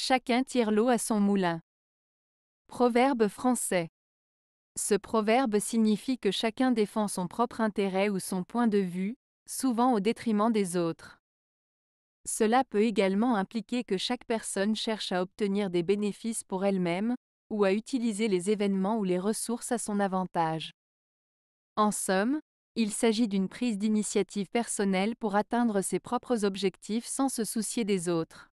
Chacun tire l'eau à son moulin. Proverbe français. Ce proverbe signifie que chacun défend son propre intérêt ou son point de vue, souvent au détriment des autres. Cela peut également impliquer que chaque personne cherche à obtenir des bénéfices pour elle-même, ou à utiliser les événements ou les ressources à son avantage. En somme, il s'agit d'une prise d'initiative personnelle pour atteindre ses propres objectifs sans se soucier des autres.